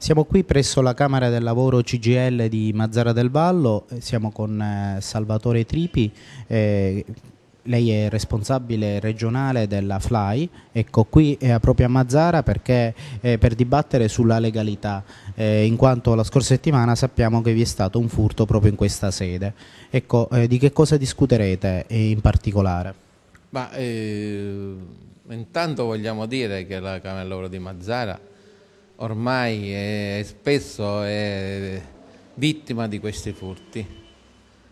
Siamo qui presso la Camera del Lavoro CGL di Mazzara del Vallo, eh, siamo con eh, Salvatore Tripi, eh, lei è responsabile regionale della FLAI, ecco qui è proprio a Mazzara perché, eh, per dibattere sulla legalità, eh, in quanto la scorsa settimana sappiamo che vi è stato un furto proprio in questa sede. Ecco, eh, di che cosa discuterete in particolare? Ma, intanto vogliamo dire che la Camera del Lavoro di Mazzara ormai è, spesso è vittima di questi furti.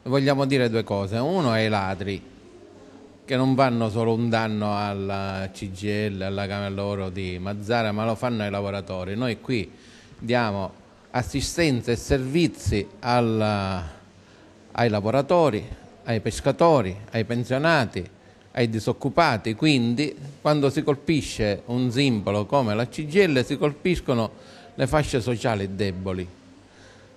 Vogliamo dire due cose. Uno è i ladri, che non vanno solo un danno alla CGL, alla Camera Loro di Mazzara, ma lo fanno ai lavoratori. Noi qui diamo assistenza e servizi alla, ai lavoratori, ai pescatori, ai pensionati, ai disoccupati, quindi quando si colpisce un simbolo come la CGL si colpiscono le fasce sociali deboli.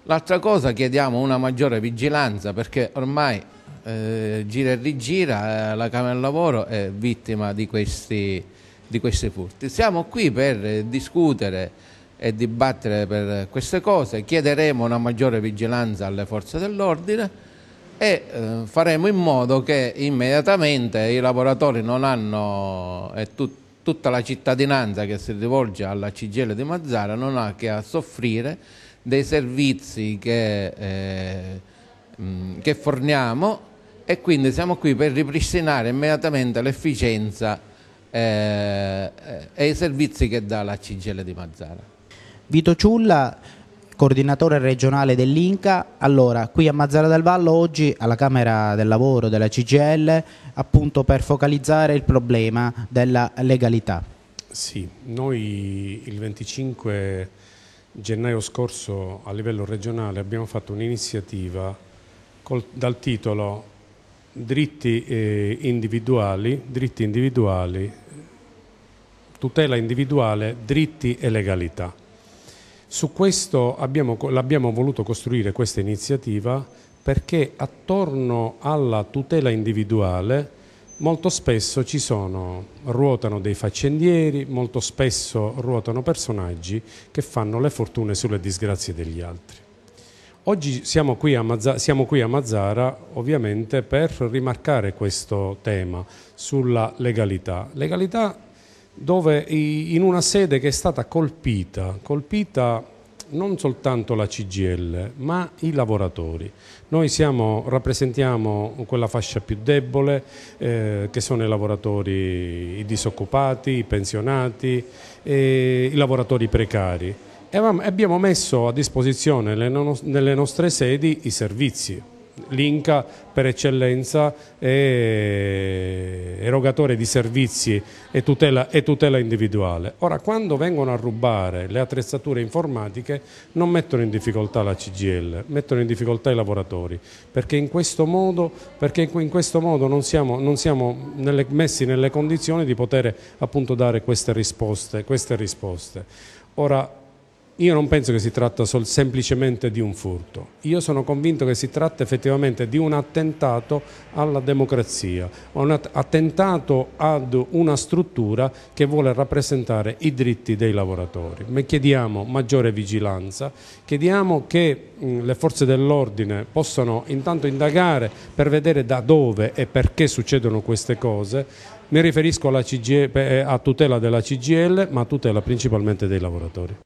L'altra cosa chiediamo una maggiore vigilanza perché ormai eh, gira e rigira eh, la Camera del Lavoro è vittima di questi, di questi furti. Siamo qui per discutere e dibattere per queste cose, chiederemo una maggiore vigilanza alle forze dell'ordine e eh, faremo in modo che immediatamente i lavoratori non hanno e tut, tutta la cittadinanza che si rivolge alla CGL di Mazzara non ha che a soffrire dei servizi che, eh, mm, che forniamo e quindi siamo qui per ripristinare immediatamente l'efficienza eh, e i servizi che dà la CGL di Mazzara. Vito Ciulla coordinatore regionale dell'Inca. Allora, qui a Mazzara del Vallo oggi alla Camera del Lavoro della CGL, appunto per focalizzare il problema della legalità. Sì, noi il 25 gennaio scorso a livello regionale abbiamo fatto un'iniziativa dal titolo Dritti eh, individuali, dritti individuali, tutela individuale, dritti e legalità su questo l'abbiamo voluto costruire questa iniziativa perché attorno alla tutela individuale molto spesso ci sono, ruotano dei faccendieri, molto spesso ruotano personaggi che fanno le fortune sulle disgrazie degli altri. Oggi siamo qui a Mazzara, siamo qui a Mazzara ovviamente per rimarcare questo tema sulla legalità. Legalità dove in una sede che è stata colpita, colpita non soltanto la CGL, ma i lavoratori. Noi siamo, rappresentiamo quella fascia più debole, eh, che sono i lavoratori i disoccupati, i pensionati, eh, i lavoratori precari. E abbiamo messo a disposizione nelle nostre sedi i servizi l'Inca per eccellenza è erogatore di servizi e tutela, e tutela, individuale. Ora, quando vengono a rubare le attrezzature informatiche non mettono in difficoltà la CGL, mettono in difficoltà i lavoratori, perché in questo modo, in questo modo non siamo, non siamo nelle, messi nelle condizioni di poter appunto, dare queste risposte. Queste risposte. Ora, io non penso che si tratta semplicemente di un furto, io sono convinto che si tratta effettivamente di un attentato alla democrazia, un attentato ad una struttura che vuole rappresentare i diritti dei lavoratori. Ma chiediamo maggiore vigilanza, chiediamo che le forze dell'ordine possano intanto indagare per vedere da dove e perché succedono queste cose. Mi riferisco CGE, eh, a tutela della CGL, ma a tutela principalmente dei lavoratori.